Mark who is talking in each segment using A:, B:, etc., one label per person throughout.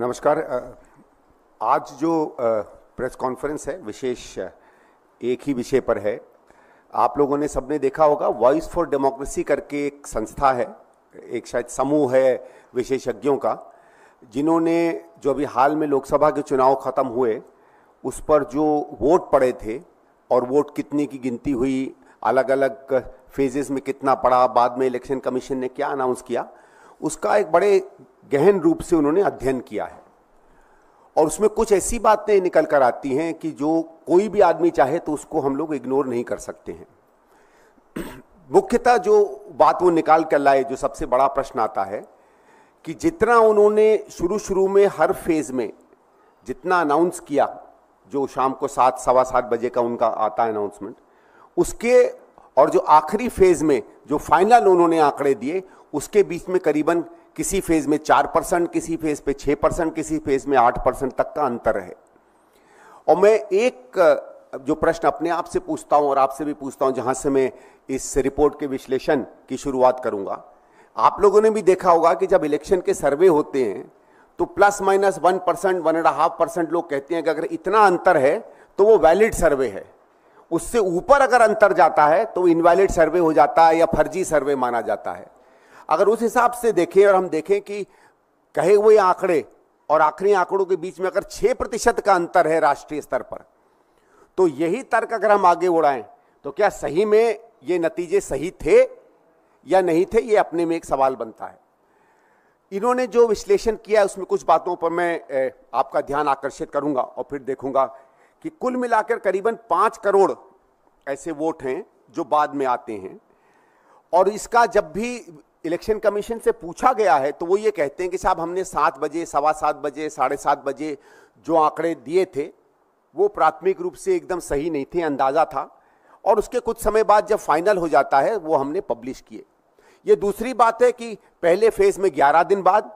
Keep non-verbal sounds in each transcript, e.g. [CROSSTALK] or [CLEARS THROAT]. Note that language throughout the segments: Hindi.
A: नमस्कार आज जो प्रेस कॉन्फ्रेंस है विशेष एक ही विषय पर है आप लोगों ने सबने देखा होगा वॉइस फॉर डेमोक्रेसी करके एक संस्था है एक शायद समूह है विशेषज्ञों का जिन्होंने जो अभी हाल में लोकसभा के चुनाव ख़त्म हुए उस पर जो वोट पड़े थे और वोट कितने की गिनती हुई अलग अलग फेजेस में कितना पड़ा बाद में इलेक्शन कमीशन ने क्या अनाउंस किया उसका एक बड़े गहन रूप से उन्होंने अध्ययन किया है और उसमें कुछ ऐसी बातें निकल कर आती हैं कि जो कोई भी आदमी चाहे तो उसको हम लोग इग्नोर नहीं कर सकते हैं मुख्यतः जो बात वो निकाल कर लाए जो सबसे बड़ा प्रश्न आता है कि जितना उन्होंने शुरू शुरू में हर फेज़ में जितना अनाउंस किया जो शाम को सात सवा सात बजे का उनका आता है अनाउंसमेंट उसके और जो आखिरी फेज में जो फाइनल उन्होंने आंकड़े दिए उसके बीच में करीबन किसी फेज में चार परसेंट किसी फेज पे छह परसेंट किसी फेज में आठ परसेंट तक का अंतर है और मैं एक जो प्रश्न अपने आप से पूछता हूं और आपसे भी पूछता हूं जहां से मैं इस रिपोर्ट के विश्लेषण की शुरुआत करूंगा आप लोगों ने भी देखा होगा कि जब इलेक्शन के सर्वे होते हैं तो plus minus one percent one and half percent लोग कहते हैं कि अगर इतना अंतर है तो वो वैलिड सर्वे है उससे ऊपर अगर अंतर जाता है तो इनवैलिड सर्वे हो जाता है या फर्जी सर्वे माना जाता है अगर उस हिसाब से देखें और हम देखें कि कहे हुए आंकड़े और आखिरी आंकड़ों के बीच में अगर छः प्रतिशत का अंतर है राष्ट्रीय स्तर पर तो यही तर्क अगर हम आगे उड़ाएं तो क्या सही में ये नतीजे सही थे या नहीं थे ये अपने में एक सवाल बनता है इन्होंने जो विश्लेषण किया उसमें कुछ बातों पर मैं आपका ध्यान आकर्षित करूंगा और फिर देखूंगा कि कुल मिलाकर करीबन पांच करोड़ ऐसे वोट हैं जो बाद में आते हैं और इसका जब भी इलेक्शन कमीशन से पूछा गया है तो वो ये कहते हैं कि साहब हमने सात बजे सवा सात बजे साढ़े सात बजे जो आंकड़े दिए थे वो प्राथमिक रूप से एकदम सही नहीं थे अंदाज़ा था और उसके कुछ समय बाद जब फाइनल हो जाता है वो हमने पब्लिश किए ये दूसरी बात है कि पहले फेज़ में ग्यारह दिन बाद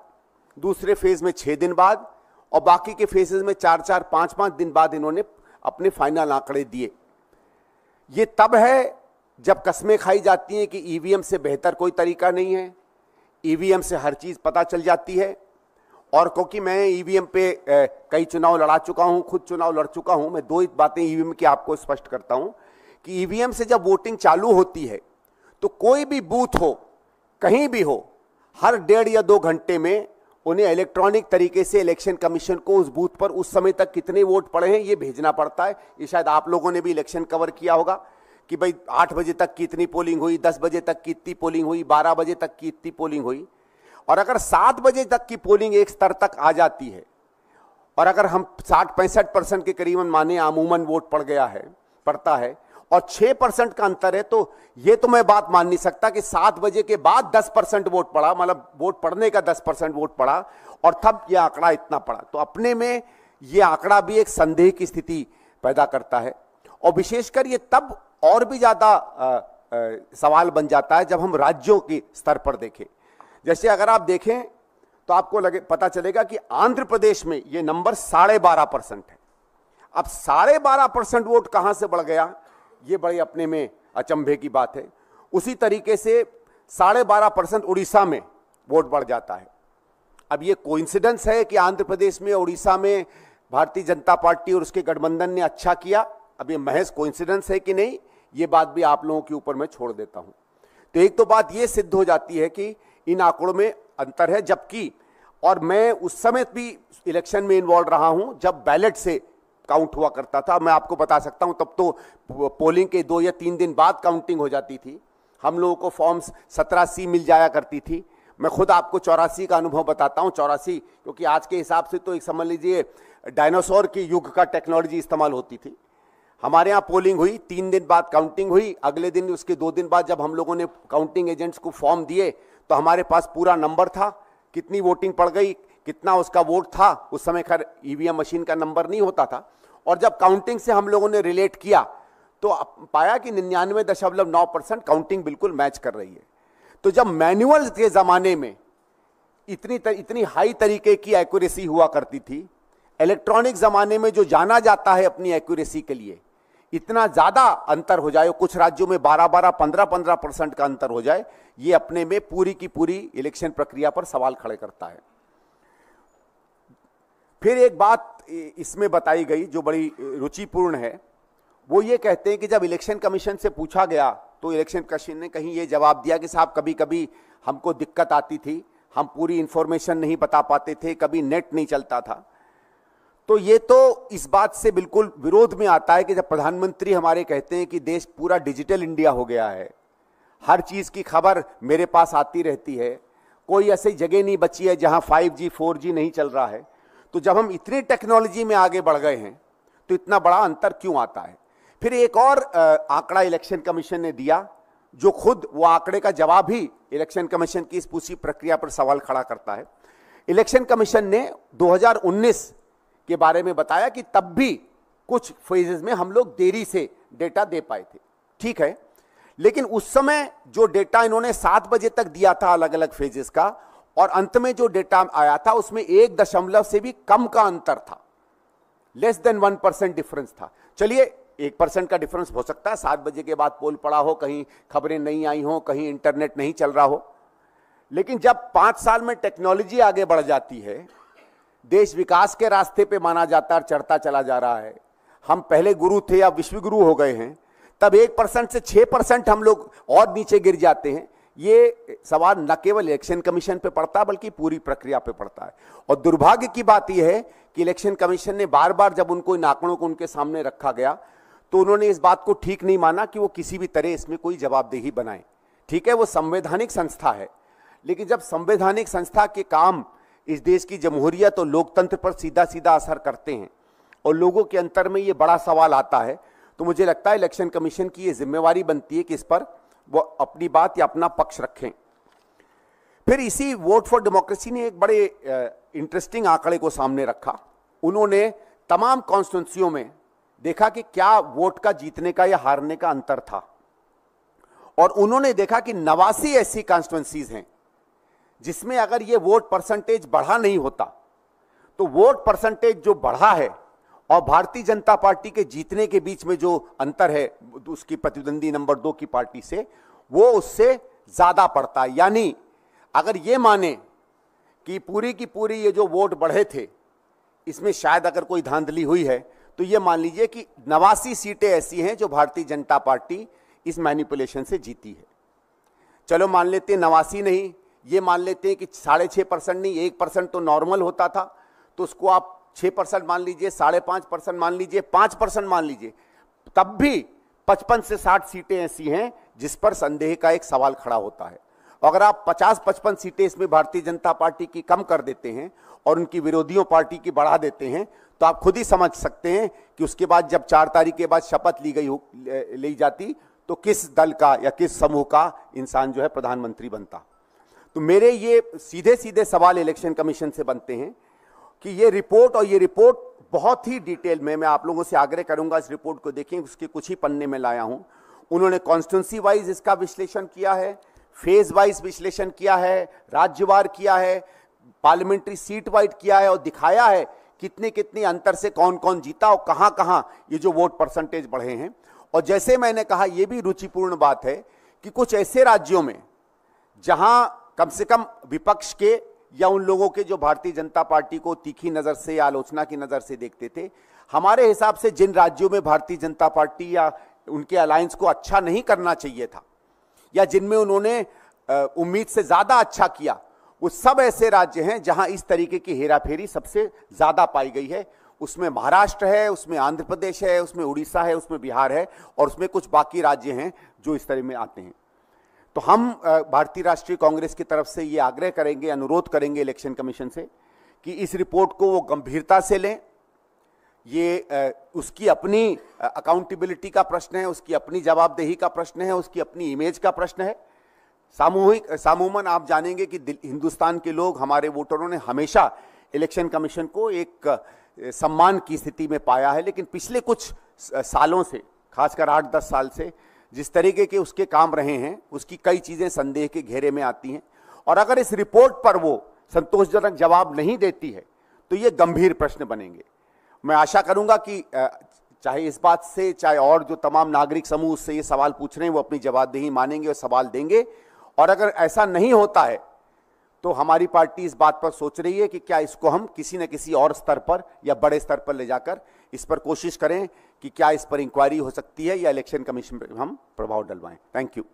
A: दूसरे फेज़ में छः दिन बाद और बाकी के फेजेज में चार चार पाँच पाँच दिन बाद इन्होंने अपने फाइनल आंकड़े दिए ये तब है जब कस्में खाई जाती हैं कि ईवीएम e से बेहतर कोई तरीका नहीं है ईवीएम e से हर चीज़ पता चल जाती है और क्योंकि मैं ईवीएम e पे कई चुनाव लड़ा चुका हूं खुद चुनाव लड़ चुका हूं मैं दो ही बातें ईवीएम की आपको स्पष्ट करता हूं कि ईवीएम से जब वोटिंग चालू होती है तो कोई भी बूथ हो कहीं भी हो हर डेढ़ या दो घंटे में उन्हें इलेक्ट्रॉनिक तरीके से इलेक्शन कमीशन को उस बूथ पर उस समय तक कितने वोट पड़े हैं ये भेजना पड़ता है ये शायद आप लोगों ने भी इलेक्शन कवर किया होगा कि भाई आठ बजे तक की इतनी पोलिंग हुई दस बजे तक की इतनी पोलिंग हुई बारह बजे तक की इतनी पोलिंग हुई और अगर सात बजे तक की पोलिंग एक स्तर तक आ जाती है और अगर हम साठ पैंसठ परसेंट के करीबन माने अमूमन वोट पड़ गया है पड़ता है और 6 परसेंट का अंतर है तो ये तो मैं बात मान नहीं सकता कि सात बजे के बाद 10 परसेंट वोट पड़ा मतलब वोट पड़ने का 10 परसेंट वोट पड़ा और तब यह आंकड़ा इतना पड़ा तो अपने में ये आंकड़ा भी एक संदेह की स्थिति पैदा करता है और विशेषकर ये तब और भी ज़्यादा सवाल बन जाता है जब हम राज्यों के स्तर पर देखें जैसे अगर आप देखें तो आपको लगे पता चलेगा कि आंध्र प्रदेश में ये नंबर साढ़े बारह परसेंट है अब साढ़े बारह परसेंट वोट कहां से बढ़ गया ये बड़े अपने में अचंभे की बात है उसी तरीके से साढ़े बारह परसेंट उड़ीसा में वोट बढ़ जाता है अब ये कोइंसिडेंस है कि आंध्र प्रदेश में उड़ीसा में भारतीय जनता पार्टी और उसके गठबंधन ने अच्छा किया अब ये महज कोइंसिडेंस है कि नहीं ये बात भी आप लोगों के ऊपर मैं छोड़ देता हूँ तो एक तो बात ये सिद्ध हो जाती है कि इन आंकड़ों में अंतर है जबकि और मैं उस समय भी इलेक्शन में इन्वॉल्व रहा हूं जब बैलेट से काउंट हुआ करता था मैं आपको बता सकता हूं तब तो पोलिंग के दो या तीन दिन बाद काउंटिंग हो जाती थी हम लोगों को फॉर्म्स सत्रह सी मिल जाया करती थी मैं खुद आपको चौरासी का अनुभव बताता हूँ चौरासी क्योंकि आज के हिसाब से तो एक समझ लीजिए डायनासोर के युग का टेक्नोलॉजी इस्तेमाल होती थी हमारे यहाँ पोलिंग हुई तीन दिन बाद काउंटिंग हुई अगले दिन उसके दो दिन बाद जब हम लोगों ने काउंटिंग एजेंट्स को फॉर्म दिए तो हमारे पास पूरा नंबर था कितनी वोटिंग पड़ गई कितना उसका वोट था उस समय खैर ईवीएम e मशीन का नंबर नहीं होता था और जब काउंटिंग से हम लोगों ने रिलेट किया तो पाया कि निन्यानवे दशमलव नौ परसेंट काउंटिंग बिल्कुल मैच कर रही है तो जब मैनुअल के ज़माने में इतनी तर, इतनी हाई तरीके की एक्यूरेसी हुआ करती थी इलेक्ट्रॉनिक ज़माने में जो जाना जाता है अपनी एक्यूरेसी के लिए इतना ज़्यादा अंतर हो जाए कुछ राज्यों में बारह बारह पंद्रह पंद्रह परसेंट का अंतर हो जाए ये अपने में पूरी की पूरी इलेक्शन प्रक्रिया पर सवाल खड़े करता है फिर एक बात इसमें बताई गई जो बड़ी रुचिपूर्ण है वो ये कहते हैं कि जब इलेक्शन कमीशन से पूछा गया तो इलेक्शन कमीशन ने कहीं ये जवाब दिया कि साहब कभी कभी हमको दिक्कत आती थी हम पूरी इन्फॉर्मेशन नहीं बता पाते थे कभी नेट नहीं चलता था तो ये तो इस बात से बिल्कुल विरोध में आता है कि जब प्रधानमंत्री हमारे कहते हैं कि देश पूरा डिजिटल इंडिया हो गया है हर चीज़ की खबर मेरे पास आती रहती है कोई ऐसी जगह नहीं बची है जहाँ 5G, 4G नहीं चल रहा है तो जब हम इतनी टेक्नोलॉजी में आगे बढ़ गए हैं तो इतना बड़ा अंतर क्यों आता है फिर एक और आंकड़ा इलेक्शन कमीशन ने दिया जो खुद वो आंकड़े का जवाब ही इलेक्शन कमीशन की इस पूरी प्रक्रिया पर सवाल खड़ा करता है इलेक्शन कमीशन ने 2019 के बारे में बताया कि तब भी कुछ फेजेस में हम लोग देरी से डेटा दे पाए थे ठीक है लेकिन उस समय जो डेटा इन्होंने सात बजे तक दिया था अलग अलग फेजेस का और अंत में जो डेटा आया था उसमें एक दशमलव से भी कम का अंतर था less than one percent difference था चलिए एक परसेंट का डिफरेंस हो सकता है सात बजे के बाद पोल पड़ा हो कहीं खबरें नहीं आई हो कहीं इंटरनेट नहीं चल रहा हो लेकिन जब पांच साल में टेक्नोलॉजी आगे बढ़ जाती है देश विकास के रास्ते पे माना जाता है चढ़ता चला जा रहा है हम पहले गुरु थे या विश्व गुरु हो गए हैं तब एक परसेंट से छह परसेंट हम लोग और नीचे गिर जाते हैं ये सवाल न केवल इलेक्शन कमीशन पे पड़ता है बल्कि पूरी प्रक्रिया पे पड़ता है और दुर्भाग्य की बात यह है कि इलेक्शन कमीशन ने बार बार जब उनको इन आंकड़ों को उनके सामने रखा गया तो उन्होंने इस बात को ठीक नहीं माना कि वो किसी भी तरह इसमें कोई जवाबदेही बनाए ठीक है वो संवैधानिक संस्था है लेकिन जब संवैधानिक संस्था के काम इस देश की जमहूरियत और लोकतंत्र पर सीधा सीधा असर करते हैं और लोगों के अंतर में ये बड़ा सवाल आता है तो मुझे लगता है इलेक्शन कमीशन की ये जिम्मेवारी बनती है कि इस पर वो अपनी बात या अपना पक्ष रखें फिर इसी वोट फॉर डेमोक्रेसी ने एक बड़े इंटरेस्टिंग आंकड़े को सामने रखा उन्होंने तमाम कॉन्स्टिट्यूंसियों में देखा कि क्या वोट का जीतने का या हारने का अंतर था और उन्होंने देखा कि नवासी ऐसी कॉन्स्टिट्यूंसीज हैं जिसमें अगर ये वोट परसेंटेज बढ़ा नहीं होता तो वोट परसेंटेज जो बढ़ा है और भारतीय जनता पार्टी के जीतने के बीच में जो अंतर है उसकी प्रतिद्वंदी नंबर दो की पार्टी से वो उससे ज़्यादा पड़ता है यानी अगर ये माने कि पूरी की पूरी ये जो वोट बढ़े थे इसमें शायद अगर कोई धांधली हुई है तो ये मान लीजिए कि नवासी सीटें ऐसी हैं जो भारतीय जनता पार्टी इस मैनिपुलेशन से जीती है चलो मान लेते हैं नवासी नहीं ये मान लेते हैं कि साढ़े छः परसेंट नहीं एक परसेंट तो नॉर्मल होता था तो उसको आप छः परसेंट मान लीजिए साढ़े पाँच परसेंट मान लीजिए पाँच परसेंट मान लीजिए तब भी पचपन से साठ सीटें ऐसी हैं जिस पर संदेह का एक सवाल खड़ा होता है अगर आप पचास पचपन सीटें इसमें भारतीय जनता पार्टी की कम कर देते हैं और उनकी विरोधियों पार्टी की बढ़ा देते हैं तो आप खुद ही समझ सकते हैं कि उसके बाद जब चार तारीख के बाद शपथ ली गई ली जाती तो किस दल का या किस समूह का इंसान जो है प्रधानमंत्री बनता तो मेरे ये सीधे सीधे सवाल इलेक्शन कमीशन से बनते हैं कि ये रिपोर्ट और ये रिपोर्ट बहुत ही डिटेल में मैं आप लोगों से आग्रह करूंगा इस रिपोर्ट को देखें उसके कुछ ही पन्ने में लाया हूं उन्होंने कॉन्स्टिट्यूंसी वाइज इसका विश्लेषण किया है फेज वाइज विश्लेषण किया है राज्यवार किया है पार्लियामेंट्री सीट वाइज किया है और दिखाया है कितने कितने अंतर से कौन कौन जीता और कहाँ कहाँ ये जो वोट परसेंटेज बढ़े हैं और जैसे मैंने कहा यह भी रुचिपूर्ण बात है कि कुछ ऐसे राज्यों में जहां कम से कम विपक्ष के या उन लोगों के जो भारतीय जनता पार्टी को तीखी नज़र से या आलोचना की नज़र से देखते थे हमारे हिसाब से जिन राज्यों में भारतीय जनता पार्टी या उनके अलायंस को अच्छा नहीं करना चाहिए था या जिनमें उन्होंने उम्मीद से ज़्यादा अच्छा किया वो सब ऐसे राज्य हैं जहां इस तरीके की हेराफेरी सबसे ज़्यादा पाई गई है उसमें महाराष्ट्र है उसमें आंध्र प्रदेश है उसमें उड़ीसा है उसमें बिहार है और उसमें कुछ बाकी राज्य हैं जो इस तरह में आते हैं तो हम भारतीय राष्ट्रीय कांग्रेस की तरफ से ये आग्रह करेंगे अनुरोध करेंगे इलेक्शन कमीशन से कि इस रिपोर्ट को वो गंभीरता से लें ये उसकी अपनी अकाउंटेबिलिटी का प्रश्न है उसकी अपनी जवाबदेही का प्रश्न है उसकी अपनी इमेज का प्रश्न है सामूहिक सामूमन आप जानेंगे कि हिंदुस्तान के लोग हमारे वोटरों ने हमेशा इलेक्शन कमीशन को एक सम्मान की स्थिति में पाया है लेकिन पिछले कुछ सालों से खासकर आठ दस साल से जिस तरीके के उसके काम रहे हैं उसकी कई चीज़ें संदेह के घेरे में आती हैं और अगर इस रिपोर्ट पर वो संतोषजनक जवाब नहीं देती है तो ये गंभीर प्रश्न बनेंगे मैं आशा करूंगा कि चाहे इस बात से चाहे और जो तमाम नागरिक समूह उससे ये सवाल पूछ रहे हैं वो अपनी जवाबदेही मानेंगे और सवाल देंगे और अगर ऐसा नहीं होता है तो हमारी पार्टी इस बात पर सोच रही है कि क्या इसको हम किसी न किसी और स्तर पर या बड़े स्तर पर ले जाकर इस पर कोशिश करें कि क्या इस पर इंक्वायरी हो सकती है या इलेक्शन कमीशन पर हम प्रभाव डलवाएं थैंक यू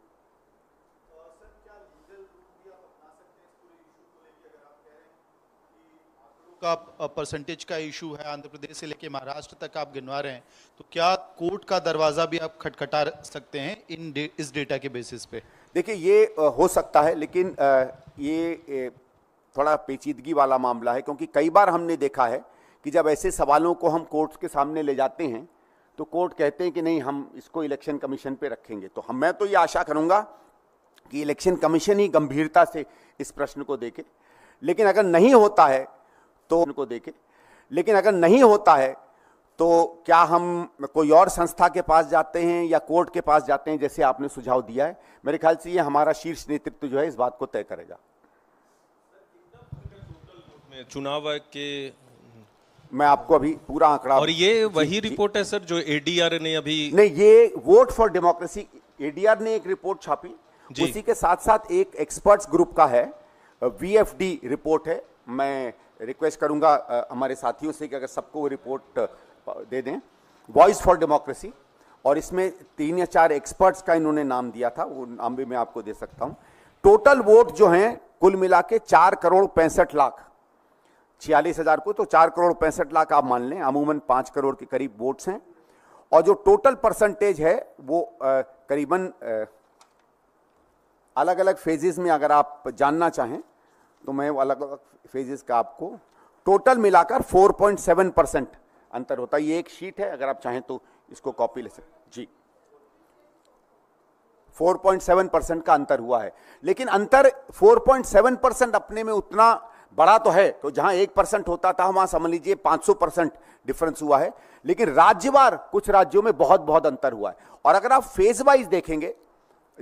A: का परसेंटेज का इशू है आंध्र प्रदेश से लेके महाराष्ट्र तक आप गिनवा रहे हैं तो क्या कोर्ट का दरवाज़ा भी आप खटखटा सकते हैं इन दे, इस डेटा के बेसिस पे देखिए ये हो सकता है लेकिन ये थोड़ा पेचीदगी वाला मामला है क्योंकि कई बार हमने देखा है कि जब ऐसे सवालों को हम कोर्ट के सामने ले जाते हैं तो कोर्ट कहते हैं कि नहीं हम इसको इलेक्शन कमीशन पे रखेंगे तो हम मैं तो ये आशा करूंगा कि इलेक्शन कमीशन ही गंभीरता से इस प्रश्न को देखे लेकिन अगर नहीं होता है तो उनको देखे लेकिन अगर नहीं होता है तो क्या हम कोई और संस्था के पास जाते हैं या कोर्ट के पास जाते हैं जैसे आपने सुझाव दिया है मेरे ख्याल से ये हमारा शीर्ष नेतृत्व जो है इस बात को तय करेगा चुनाव के मैं आपको अभी पूरा आंकड़ा और ये वही रिपोर्ट है सर जो एडीआर ने अभी नहीं ये वोट फॉर डेमोक्रेसी एडीआर ने एक रिपोर्ट छापी उसी के साथ साथ एक एक्सपर्ट्स ग्रुप का है वीएफडी रिपोर्ट है मैं रिक्वेस्ट करूंगा हमारे साथियों से कि अगर सबको वो रिपोर्ट दे दें वॉइस फॉर डेमोक्रेसी और इसमें तीन या चार एक्सपर्ट्स का इन्होंने नाम दिया था वो नाम भी मैं आपको दे सकता हूं टोटल वोट जो हैं कुल मिला के चार करोड़ पैंसठ लाख छियालीस हजार को तो चार करोड़ पैंसठ लाख आप मान लें अमूमन पांच करोड़ के करीब वोट्स हैं और जो टोटल परसेंटेज है वो करीबन अलग अलग फेजेस में अगर आप जानना चाहें तो मैं अलग अलग फेजेस का आपको टोटल मिलाकर 4.7 परसेंट अंतर होता है ये एक शीट है अगर आप चाहें तो इसको कॉपी ले सकते जी 4.7 परसेंट का अंतर हुआ है लेकिन अंतर 4.7 परसेंट अपने में उतना बड़ा तो है तो जहां एक परसेंट होता था वहां समझ लीजिए 500 परसेंट डिफरेंस हुआ है लेकिन राज्यवार कुछ राज्यों में बहुत बहुत अंतर हुआ है और अगर आप फेज वाइज देखेंगे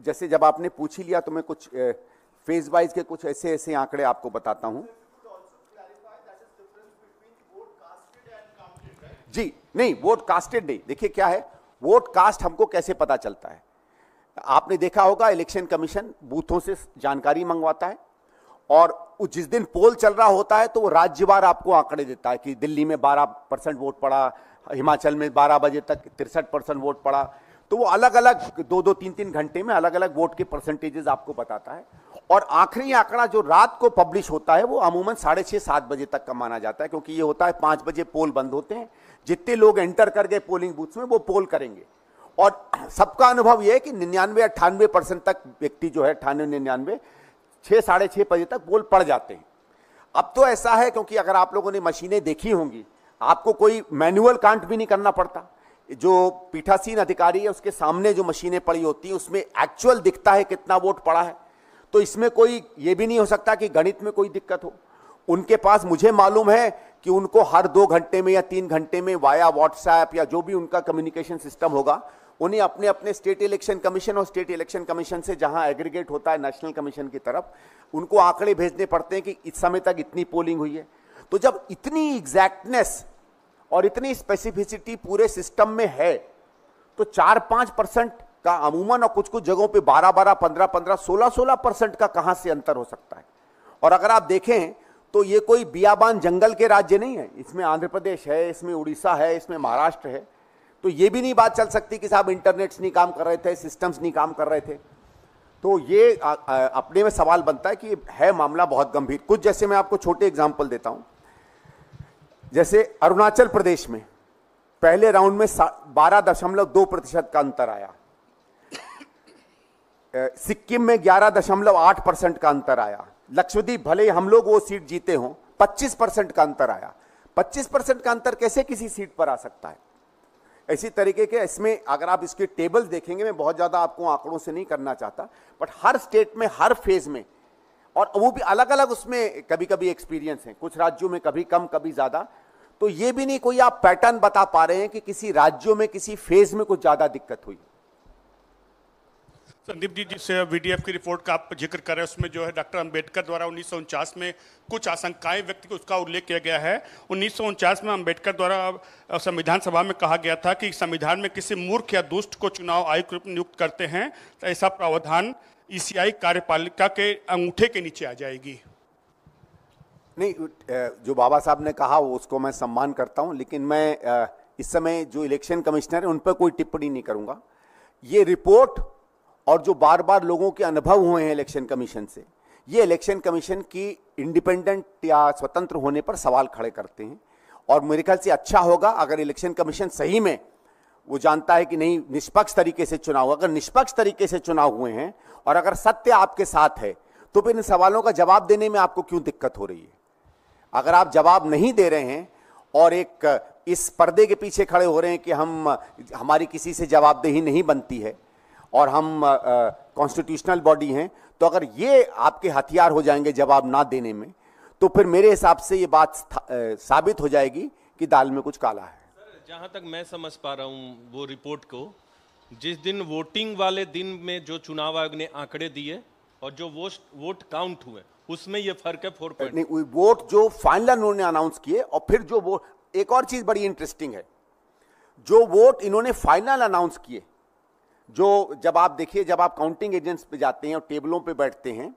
A: जैसे जब आपने पूछ ही लिया तो मैं कुछ ए, फेज वाइज के कुछ ऐसे ऐसे आंकड़े आपको बताता हूं जी नहीं वोट कास्टेड नहीं देखिए क्या है वोट कास्ट हमको कैसे पता चलता है आपने देखा होगा इलेक्शन कमीशन बूथों से जानकारी मंगवाता है और जिस दिन पोल चल रहा होता है तो वो राज्यवार आपको आंकड़े देता है कि दिल्ली में 12 परसेंट वोट पड़ा हिमाचल में 12 बजे तक तिरसठ परसेंट वोट पड़ा तो वो अलग अलग दो दो तीन तीन घंटे में अलग अलग वोट के परसेंटेजेस आपको बताता है और आखिरी आंकड़ा जो रात को पब्लिश होता है वो अमूमन साढ़े छः सात बजे तक का माना जाता है क्योंकि ये होता है पाँच बजे पोल बंद होते हैं जितने लोग एंटर कर गए पोलिंग बूथ्स में वो पोल करेंगे और सबका अनुभव ये है कि निन्यानवे अट्ठानवे परसेंट तक व्यक्ति जो है अट्ठानवे निन्यानवे छः साढ़े छः बजे तक पोल पड़ जाते हैं अब तो ऐसा है क्योंकि अगर आप लोगों ने मशीनें देखी होंगी आपको कोई मैनुअल कांट भी नहीं करना पड़ता जो पीठासीन अधिकारी है उसके सामने जो मशीनें पड़ी होती हैं उसमें एक्चुअल दिखता है कितना वोट पड़ा है तो इसमें कोई ये भी नहीं हो सकता कि गणित में कोई दिक्कत हो उनके पास मुझे मालूम है कि उनको हर दो घंटे में या तीन घंटे में वाया व्हाट्सएप या जो भी उनका कम्युनिकेशन सिस्टम होगा उन्हें अपने अपने स्टेट इलेक्शन कमीशन और स्टेट इलेक्शन कमीशन से जहां एग्रीगेट होता है नेशनल कमीशन की तरफ उनको आंकड़े भेजने पड़ते हैं कि इस समय तक इतनी पोलिंग हुई है तो जब इतनी एग्जैक्टनेस और इतनी स्पेसिफिसिटी पूरे सिस्टम में है तो चार पाँच परसेंट का अमूमन और कुछ कुछ जगहों पे 12 12 15 15 16 16 परसेंट का कहां से अंतर हो सकता है और अगर आप देखें तो ये कोई बियाबान जंगल के राज्य नहीं है इसमें आंध्र प्रदेश है इसमें उड़ीसा है इसमें महाराष्ट्र है तो ये भी नहीं बात चल सकती कि साहब इंटरनेट्स नहीं काम कर रहे थे सिस्टम्स नहीं काम कर रहे थे तो ये अपने में सवाल बनता है कि है मामला बहुत गंभीर कुछ जैसे मैं आपको छोटे एग्जाम्पल देता हूँ जैसे अरुणाचल प्रदेश में पहले राउंड में बारह दशमलव दो प्रतिशत का अंतर आया सिक्किम में 11.8 परसेंट का अंतर आया लक्षद्वीप भले हम लोग वो सीट जीते हों 25 परसेंट का अंतर आया 25 परसेंट का अंतर कैसे किसी सीट पर आ सकता है इसी तरीके के इसमें अगर आप इसके टेबल देखेंगे मैं बहुत ज़्यादा आपको आंकड़ों से नहीं करना चाहता बट हर स्टेट में हर फेज में और वो भी अलग अलग उसमें कभी कभी एक्सपीरियंस है कुछ राज्यों में कभी कम कभी ज़्यादा तो ये भी नहीं कोई आप पैटर्न बता पा रहे हैं कि किसी राज्यों में किसी फेज में कुछ ज़्यादा दिक्कत हुई संदीप जी जिस वीडीएफ की रिपोर्ट का आप जिक्र कर रहे हैं उसमें जो है डॉक्टर अंबेडकर द्वारा उन्नीस में कुछ आशंकाएं व्यक्ति को उसका उल्लेख किया गया है उन्नीस में अंबेडकर द्वारा संविधान सभा में कहा गया था कि संविधान में किसी मूर्ख या दुष्ट को चुनाव आयुक्त नियुक्त करते हैं तो ऐसा प्रावधान ई e कार्यपालिका के अंगूठे के नीचे आ जाएगी नहीं जो बाबा साहब ने कहा उसको मैं सम्मान करता हूँ लेकिन मैं इस समय जो इलेक्शन कमिश्नर है उन पर कोई टिप्पणी नहीं करूंगा ये रिपोर्ट और जो बार बार लोगों के अनुभव हुए हैं इलेक्शन कमीशन से ये इलेक्शन कमीशन की इंडिपेंडेंट या स्वतंत्र होने पर सवाल खड़े करते हैं और मेरे ख्याल से अच्छा होगा अगर इलेक्शन कमीशन सही में वो जानता है कि नहीं निष्पक्ष तरीके से चुनाव अगर निष्पक्ष तरीके से चुनाव हुए हैं और अगर सत्य आपके साथ है तो फिर इन सवालों का जवाब देने में आपको क्यों दिक्कत हो रही है अगर आप जवाब नहीं दे रहे हैं और एक इस पर्दे के पीछे खड़े हो रहे हैं कि हम हमारी किसी से जवाबदेही नहीं बनती है और हम कॉन्स्टिट्यूशनल बॉडी हैं तो अगर ये आपके हथियार हो जाएंगे जवाब ना देने में तो फिर मेरे हिसाब से ये बात साबित हो जाएगी कि दाल में कुछ काला है
B: जहाँ तक मैं समझ पा रहा हूँ वो रिपोर्ट को जिस दिन वोटिंग वाले दिन में जो चुनाव आयोग ने आंकड़े दिए और जो वोट वोट काउंट हुए उसमें ये फर्क है फोर पॉइंट नहीं
A: वोट जो फाइनल उन्होंने अनाउंस किए और फिर जो वोट एक और चीज बड़ी इंटरेस्टिंग है जो वोट इन्होंने फाइनल अनाउंस किए जो जब आप देखिए जब आप काउंटिंग एजेंट्स पे जाते हैं और टेबलों पे बैठते हैं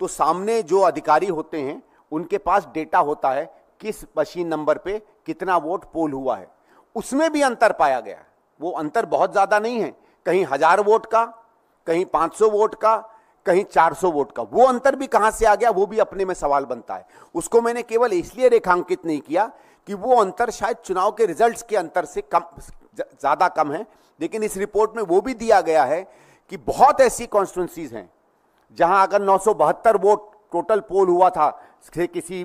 A: तो सामने जो अधिकारी होते हैं उनके पास डेटा होता है किस मशीन नंबर पे कितना वोट पोल हुआ है उसमें भी अंतर पाया गया वो अंतर बहुत ज़्यादा नहीं है कहीं हज़ार वोट का कहीं सौ वोट का कहीं 400 वोट का वो अंतर भी कहां से आ गया वो भी अपने में सवाल बनता है उसको मैंने केवल इसलिए रेखांकित नहीं किया कि वो अंतर शायद चुनाव के रिजल्ट्स के अंतर से कम ज़्यादा कम है लेकिन इस रिपोर्ट में वो भी दिया गया है कि बहुत ऐसी कॉन्स्टिट्यूंसीज हैं जहां अगर नौ वोट टोटल पोल हुआ था किसी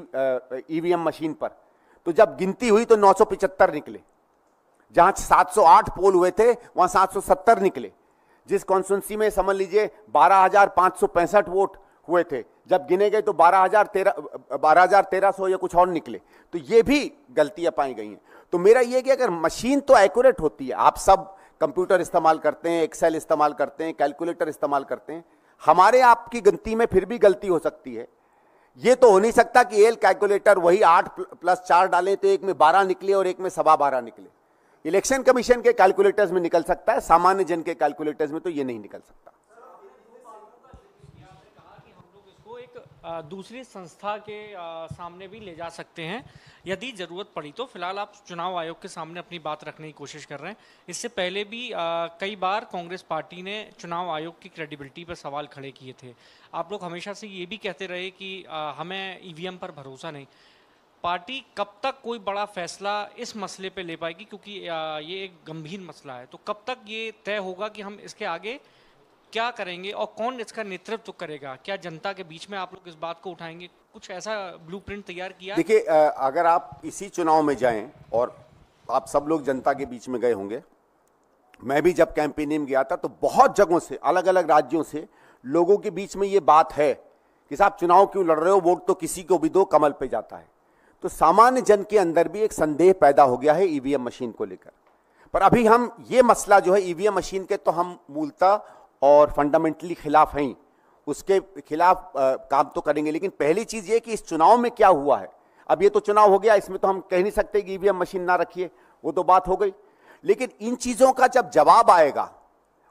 A: ईवीएम मशीन e पर तो जब गिनती हुई तो नौ निकले जहां 708 पोल हुए थे वहां 770 निकले जिस कॉन्स्टिट्यूंसी में समझ लीजिए बारह वोट हुए थे जब गिने गए तो बारह हजार तेरह बारह हजार तेरह सौ या कुछ और निकले तो ये भी गलतियां पाई गई हैं तो मेरा ये कि अगर मशीन तो एक्यूरेट होती है आप सब कंप्यूटर इस्तेमाल करते हैं एक्सेल इस्तेमाल करते हैं कैलकुलेटर इस्तेमाल करते हैं हमारे आपकी गलती में फिर भी गलती हो सकती है ये तो हो नहीं सकता कि एल कैलकुलेटर वही आठ प्लस चार डालें तो एक में बारह निकले और एक में सवा बारह निकले इलेक्शन कमीशन के कैलकुलेटर्स में निकल सकता है सामान्य जन के कैलकुलेटर्स में तो ये नहीं निकल सकता
C: दूसरी संस्था के सामने भी ले जा सकते हैं यदि ज़रूरत पड़ी तो फिलहाल आप चुनाव आयोग के सामने अपनी बात रखने की कोशिश कर रहे हैं इससे पहले भी कई बार कांग्रेस पार्टी ने चुनाव आयोग की क्रेडिबिलिटी पर सवाल खड़े किए थे आप लोग हमेशा से ये भी कहते रहे कि हमें ई e पर भरोसा नहीं पार्टी कब तक कोई बड़ा फैसला इस मसले पर ले पाएगी क्योंकि ये एक गंभीर मसला है तो कब तक ये तय होगा कि हम इसके आगे क्या करेंगे और कौन इसका नेतृत्व करेगा क्या जनता के बीच में आप लोग इस बात को उठाएंगे कुछ ऐसा ब्लू तैयार किया देखिए
A: अगर आप इसी चुनाव में जाए और आप सब लोग जनता के बीच में गए होंगे मैं भी जब कैंपेनिंग गया था तो बहुत जगहों से अलग अलग राज्यों से लोगों के बीच में ये बात है कि साहब चुनाव क्यों लड़ रहे हो वोट तो किसी को भी दो कमल पे जाता है तो सामान्य जन के अंदर भी एक संदेह पैदा हो गया है ईवीएम e मशीन को लेकर पर अभी हम ये मसला जो है ईवीएम e मशीन के तो हम मूलतः और फंडामेंटली खिलाफ हैं उसके खिलाफ काम तो करेंगे लेकिन पहली चीज़ ये कि इस चुनाव में क्या हुआ है अब ये तो चुनाव हो गया इसमें तो हम कह नहीं सकते कि ईवीएम मशीन ना रखिए वो तो बात हो गई लेकिन इन चीज़ों का जब जवाब आएगा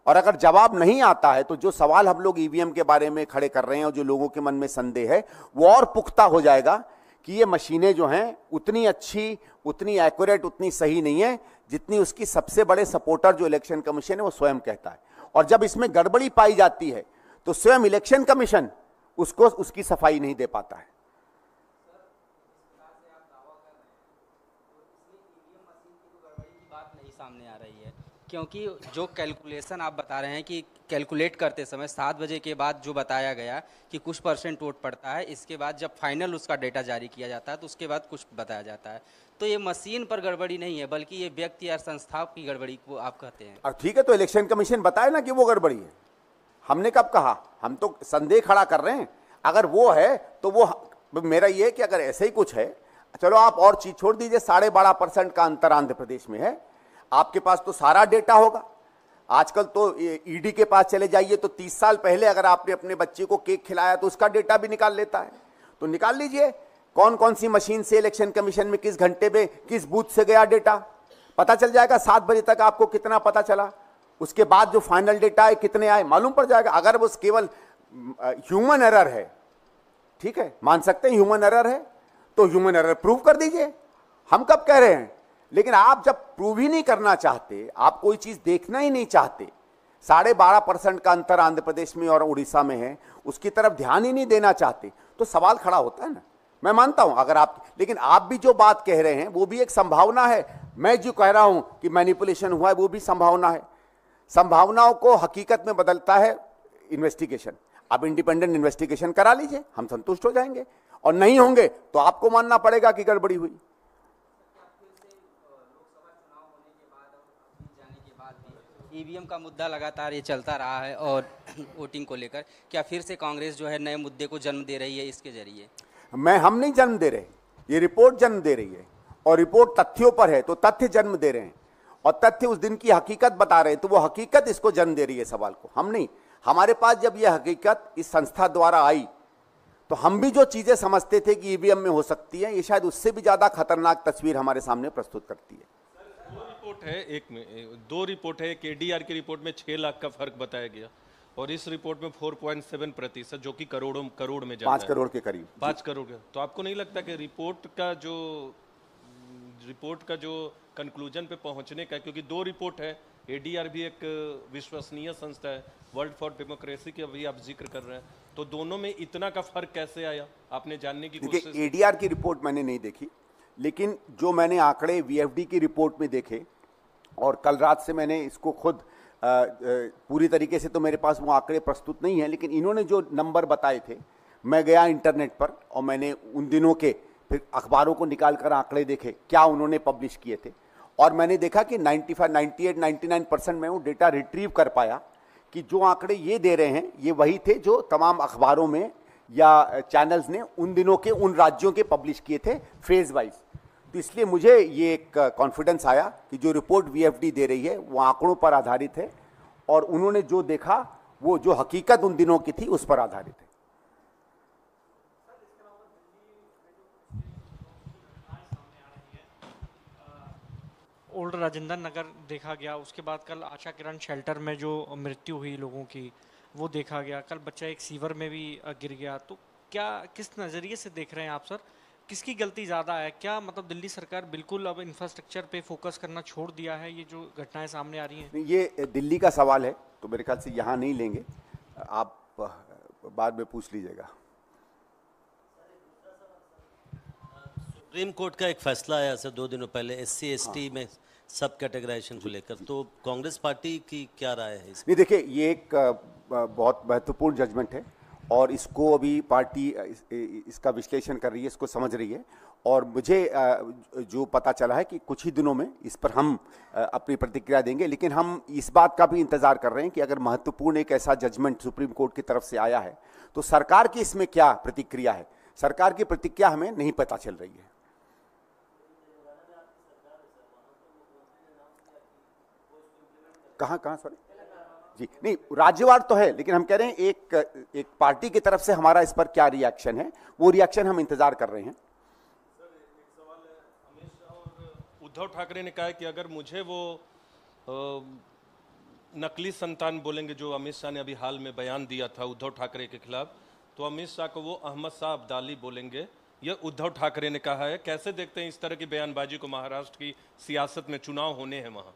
A: और अगर जवाब नहीं आता है तो जो सवाल हम लोग ईवीएम के बारे में खड़े कर रहे हैं और जो लोगों के मन में संदेह है वो और पुख्ता हो जाएगा कि ये मशीनें जो हैं उतनी अच्छी उतनी एक्यूरेट उतनी सही नहीं है जितनी उसकी सबसे बड़े सपोर्टर जो इलेक्शन कमीशन है वो स्वयं कहता है और जब इसमें गड़बड़ी पाई जाती है तो स्वयं इलेक्शन कमीशन उसको उसकी सफाई नहीं दे पाता है
C: क्योंकि जो कैलकुलेशन आप बता रहे हैं कि कैलकुलेट करते समय सात बजे के बाद जो बताया गया कि कुछ परसेंट वोट पड़ता है इसके बाद जब फाइनल उसका डेटा जारी किया जाता है तो उसके बाद कुछ बताया जाता है तो ये मशीन पर गड़बड़ी नहीं है बल्कि ये व्यक्ति या संस्था की गड़बड़ी को आप कहते हैं
A: और ठीक है तो इलेक्शन कमीशन बताए ना कि वो गड़बड़ी है हमने कब कहा हम तो संदेह खड़ा कर रहे हैं अगर वो है तो वो मेरा ये कि अगर ऐसे ही कुछ है चलो आप और चीज छोड़ दीजिए साढ़े बारह परसेंट का अंतर आंध्र प्रदेश में है आपके पास तो सारा डेटा होगा आजकल तो ईडी e के पास चले जाइए तो 30 साल पहले अगर आपने अपने बच्चे को केक खिलाया तो उसका डेटा भी निकाल लेता है तो निकाल लीजिए कौन कौन सी मशीन से इलेक्शन कमीशन में किस घंटे में किस बूथ से गया डेटा पता चल जाएगा सात बजे तक आपको कितना पता चला उसके बाद जो फाइनल डेटा है कितने आए मालूम पड़ जाएगा अगर वो केवल ह्यूमन एरर है ठीक है मान सकते हैं ह्यूमन एरर है तो ह्यूमन एरर प्रूव कर दीजिए हम कब कह रहे हैं लेकिन आप जब प्रूव ही नहीं करना चाहते आप कोई चीज़ देखना ही नहीं चाहते साढ़े बारह परसेंट का अंतर आंध्र प्रदेश में और उड़ीसा में है उसकी तरफ ध्यान ही नहीं देना चाहते तो सवाल खड़ा होता है ना मैं मानता हूं अगर आप लेकिन आप भी जो बात कह रहे हैं वो भी एक संभावना है मैं जो कह रहा हूं कि मैनिपुलेशन हुआ है वो भी संभावना है संभावनाओं को हकीकत में बदलता है इन्वेस्टिगेशन आप इंडिपेंडेंट इन्वेस्टिगेशन करा लीजिए हम संतुष्ट हो जाएंगे और नहीं होंगे तो आपको मानना पड़ेगा कि गड़बड़ी हुई
C: ईवीएम का मुद्दा लगातार ये चलता रहा है और [CLEARS THROAT] वोटिंग को लेकर क्या फिर से कांग्रेस जो है नए मुद्दे को जन्म दे रही है इसके जरिए
A: मैं हम नहीं जन्म दे रहे ये रिपोर्ट जन्म दे रही है और रिपोर्ट तथ्यों पर है तो तथ्य जन्म दे रहे हैं और तथ्य उस दिन की हकीकत बता रहे हैं तो वो हकीकत इसको जन्म दे रही है सवाल को हम नहीं हमारे पास जब ये हकीकत इस संस्था द्वारा आई तो हम भी जो चीज़ें समझते थे कि ईवीएम में हो सकती है ये शायद उससे भी ज़्यादा खतरनाक तस्वीर हमारे सामने प्रस्तुत करती है
B: रिपोर्ट है एक में दो रिपोर्ट है एक एडीआर की रिपोर्ट में छह लाख का फर्क बताया गया और इस रिपोर्ट में फोर पॉइंट सेवन प्रतिशत जो कि करोड़ों करोड़ में पांच करोड़ के करीब पांच करोड़ तो आपको नहीं लगता कि रिपोर्ट का जो रिपोर्ट का जो कंक्लूजन पे पहुंचने का क्योंकि दो रिपोर्ट है एडीआर भी एक विश्वसनीय संस्था है वर्ल्ड फॉर डेमोक्रेसी के अभी आप जिक्र कर रहे हैं तो दोनों में इतना का फर्क कैसे आया आपने जानने की कोशिश एडीआर
A: की रिपोर्ट मैंने नहीं देखी लेकिन जो मैंने आंकड़े वीएफडी की रिपोर्ट में देखे और कल रात से मैंने इसको खुद आ, आ, पूरी तरीके से तो मेरे पास वो आंकड़े प्रस्तुत नहीं हैं लेकिन इन्होंने जो नंबर बताए थे मैं गया इंटरनेट पर और मैंने उन दिनों के फिर अखबारों को निकाल कर आंकड़े देखे क्या उन्होंने पब्लिश किए थे और मैंने देखा कि 95, 98, 99 परसेंट मैं वो डेटा रिट्रीव कर पाया कि जो आंकड़े ये दे रहे हैं ये वही थे जो तमाम अखबारों में या चैनल्स ने उन दिनों के उन राज्यों के पब्लिश किए थे फेज़ वाइज तो इसलिए मुझे ये एक कॉन्फिडेंस आया कि जो रिपोर्ट वीएफडी दे रही है वो आंकड़ों पर आधारित है और उन्होंने जो देखा वो जो हकीकत उन दिनों की थी उस पर आधारित है
C: ओल्ड राजेंद्र नगर देखा गया उसके बाद कल आशा किरण शेल्टर में जो मृत्यु हुई लोगों की वो देखा गया कल बच्चा एक सीवर में भी गिर गया तो क्या किस नज़रिए से देख रहे हैं आप सर किसकी गलती ज़्यादा है क्या मतलब दिल्ली सरकार बिल्कुल अब इंफ्रास्ट्रक्चर पे फोकस करना छोड़ दिया है ये जो घटनाएं सामने आ रही
A: हैं ये दिल्ली का सवाल है तो मेरे ख्याल से यहाँ नहीं लेंगे आप बाद में पूछ लीजिएगा
B: सुप्रीम कोर्ट का एक फैसला आया सर दो दिनों पहले एस सी एस टी में सब कैटेगराइजेशन को लेकर तो कांग्रेस पार्टी की क्या राय है इसमें? नहीं
A: देखिए ये एक बहुत महत्वपूर्ण जजमेंट है और इसको अभी पार्टी इस, इसका विश्लेषण कर रही है इसको समझ रही है और मुझे जो पता चला है कि कुछ ही दिनों में इस पर हम अपनी प्रतिक्रिया देंगे लेकिन हम इस बात का भी इंतज़ार कर रहे हैं कि अगर महत्वपूर्ण एक ऐसा जजमेंट सुप्रीम कोर्ट की तरफ से आया है तो सरकार की इसमें क्या प्रतिक्रिया है सरकार की प्रतिक्रिया हमें नहीं पता चल रही है कहाँ कहाँ सॉरी जी नहीं राज्यवार तो है लेकिन हम कह रहे हैं एक एक पार्टी की तरफ से हमारा इस पर क्या रिएक्शन है वो रिएक्शन हम इंतजार कर रहे हैं
B: उद्धव ठाकरे ने कहा है कि अगर मुझे वो नकली संतान बोलेंगे जो अमित शाह ने अभी हाल में बयान दिया था उद्धव ठाकरे के खिलाफ तो अमित शाह को वो अहमद शाह अब्दाली बोलेंगे यह उद्धव ठाकरे ने कहा है कैसे देखते हैं इस तरह की बयानबाजी को महाराष्ट्र की सियासत में चुनाव होने हैं वहाँ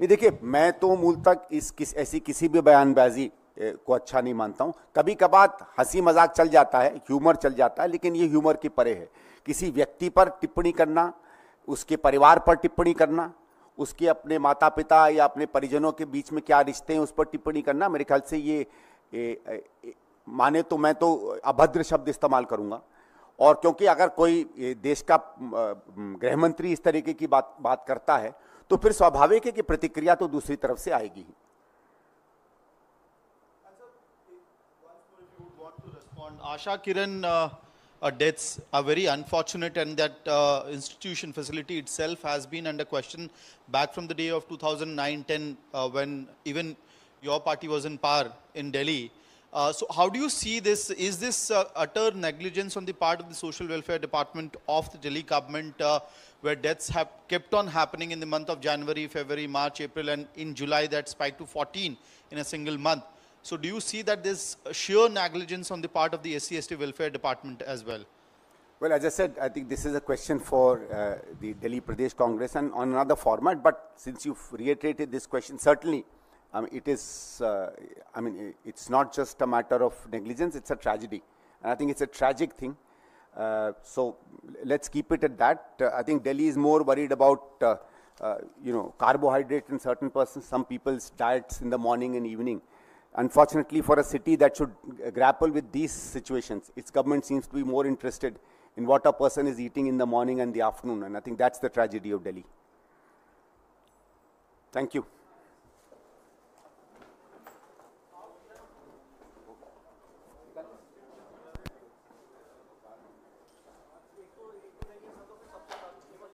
A: नहीं देखिए मैं तो मूल तक इस किस ऐसी किसी भी बयानबाजी को अच्छा नहीं मानता हूँ कभी कभार हंसी मजाक चल जाता है ह्यूमर चल जाता है लेकिन ये ह्यूमर की परे है किसी व्यक्ति पर टिप्पणी करना उसके परिवार पर टिप्पणी करना उसके अपने माता पिता या अपने परिजनों के बीच में क्या रिश्ते हैं उस पर टिप्पणी करना मेरे ख्याल से ये ए, ए, ए, माने तो मैं तो अभद्र शब्द इस्तेमाल करूँगा और क्योंकि अगर कोई देश का गृहमंत्री इस तरीके की बात बात करता है तो फिर स्वाभाविक है कि प्रतिक्रिया तो दूसरी तरफ से आएगी ही Asha Kiran deaths are very unfortunate and that institution facility itself has been under question back from the day of two thousand nine ten when even your party was in power in Delhi Uh, so how do you see this? Is this uh, utter negligence on the part of the social welfare department of the Delhi government uh, where deaths have kept on happening in the month of January, February, March, April and in July that spiked to 14 in a single month. So do you see that there's sheer negligence on the part of the SCST welfare department as well? Well, as I said, I think this is a question for uh, the Delhi Pradesh Congress and on another format. But since you've reiterated this question, certainly I mean, it is, uh, I mean, it's not just a matter of negligence, it's a tragedy. And I think it's a tragic thing. Uh, so let's keep it at that. Uh, I think Delhi is more worried about, uh, uh, you know, carbohydrate in certain persons, some people's diets in the morning and evening. Unfortunately, for a city that should grapple with these situations, its government seems to be more interested in what a person is eating in the morning and the afternoon. And I think that's the tragedy of Delhi. Thank you.